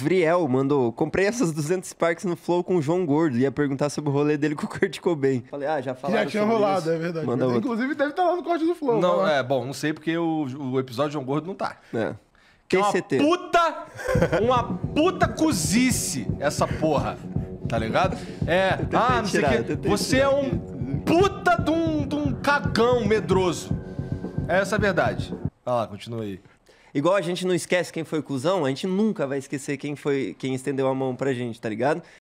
Vriel mandou: comprei essas 200 Sparks no Flow com o João Gordo. Ia perguntar sobre o rolê dele com o Kurt Cobain. Falei, ah, já falaram. Já tinha rolado, isso. é verdade. Manda Inclusive, outro. deve estar tá lá no corte do Flow. Não, é bom, não sei porque o, o episódio de João Gordo não tá. É. Que é uma puta, uma puta cozice essa porra. Tá ligado? É, ah, não sei o que. Você é um puta de um, de um cagão medroso. É essa é a verdade. Ah continua aí. Igual a gente não esquece quem foi cuzão, a gente nunca vai esquecer quem foi quem estendeu a mão pra gente, tá ligado?